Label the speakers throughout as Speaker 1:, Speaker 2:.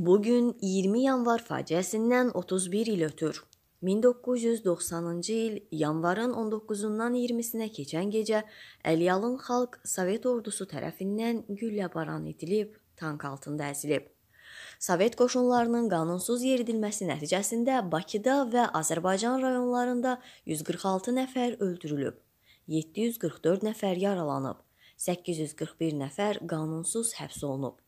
Speaker 1: Bu gün 20 yanvar faciəsindən 31 il ötür. 1990-cı il yanvarın 19-dan 20-sinə keçən gecə Əliyalın xalq Sovet ordusu tərəfindən güllə baran edilib, tank altında əzilib. Sovet qoşunlarının qanunsuz yeridilməsi nəticəsində Bakıda və Azərbaycan rayonlarında 146 nəfər öldürülüb, 744 nəfər yaralanıb, 841 nəfər qanunsuz həbs olunub.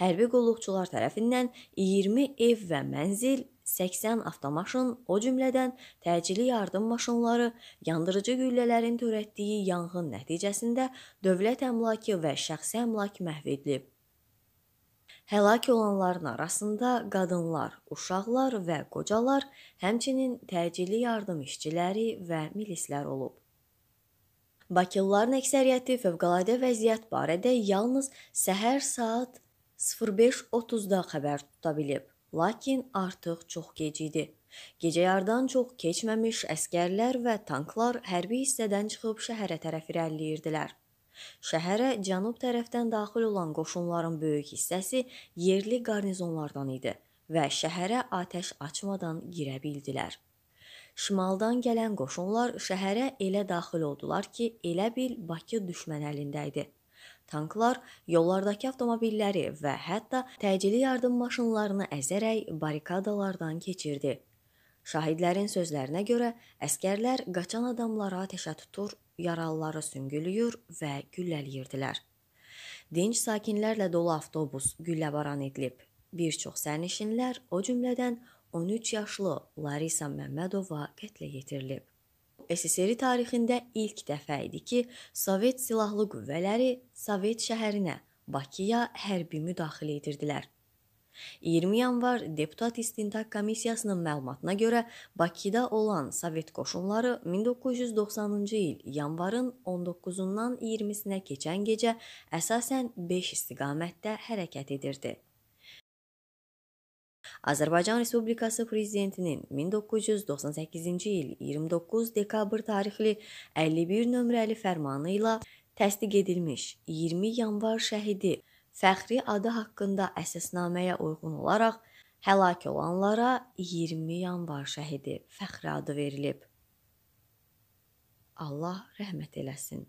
Speaker 1: Hərbi qulluqçular tərəfindən 20 ev və mənzil, 80 avtomaşın, o cümlədən təcili yardım maşınları, yandırıcı güllələrin törətdiyi yanğın nəticəsində dövlət əmlakı və şəxsi əmlak məhv edilib. Həlak olanların arasında qadınlar, uşaqlar və qocalar, həmçinin təcili yardım işçiləri və milislər olub. Bakılıların əksəriyyəti fövqəladə vəziyyət barədə yalnız səhər saat 05.30-da xəbər tuta bilib. Lakin artıq çox gec idi. Gecə yardan çox keçməmiş əskərlər və tanklar hərbi hissədən çıxıb şəhərə tərəf irəliləyirdilər. Şəhərə cənub tərəfdən daxil olan qoşunların böyük hissəsi yerli qarnizonlardan idi və şəhərə atəş açmadan girə bildilər. Şimaldan gələn qoşunlar şəhərə elə daxil oldular ki, elə bil Bakı düşmən əlində idi. Tanklar yollardakı avtomobilləri və hətta təcili yardım maşınlarını əzərək barikadalardan keçirdi. Şahidlərin sözlərinə görə əskərlər qaçan adamlara atəşə tutur, yaralıları süngülüyür və güllələyirdilər. Dinç sakinlərlə dolu avtobus gülləbaran edilib. Bir çox sərnişinlər, o cümlədən 13 yaşlı Larisa Məmmədova qətlə yetirilib. SSRİ tarixində ilk dəfə idi ki, Sovet silahlı qüvvələri Sovet şəhərinə, Bakıya hərbi müdaxilə edirdilər. 20 yanvar Deputat İstintaq Komissiyasının məlumatına görə Bakıda olan Sovet qoşunları 1990-cı il yanvarın 19-dan 20-sinə keçən gecə əsasən 5 istiqamətdə hərəkət edirdi. Azərbaycan Respublikası prezidentinin 1998-ci il 29 dekabr tarixli 51 nömrəli fərmanı ilə təsdiq edilmiş 20 yanvar şəhidi Fəxri adı haqqında əsasnaməyə uyğun olaraq həlak olanlara 20 yanvar şəhidi Fəxri adı verilib. Allah rəhmət eləsin.